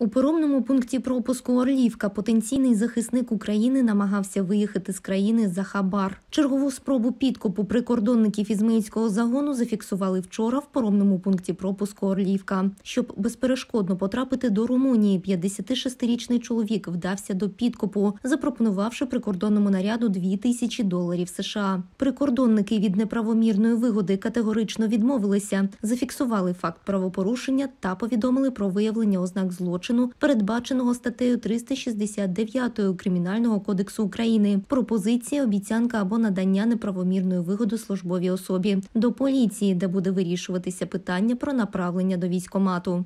У поромному пункті пропуску Орлівка потенційний захисник України намагався виїхати з країни за хабар. Чергову спробу підкупу прикордонників ізмаїльського загону зафіксували вчора в поромному пункті пропуску Орлівка. Щоб безперешкодно потрапити до Румунії, 56-річний чоловік вдався до підкупу, запропонувавши прикордонному наряду 2 тисячі доларів США. Прикордонники від неправомірної вигоди категорично відмовилися, зафіксували факт правопорушення та повідомили про виявлення ознак злочину злочину, передбаченого статтею 369 кримінального кодексу України. Пропозиція, обіцянка або надання неправомірної вигоди службовій особі до поліції, де буде вирішуватися питання про направлення до військомату.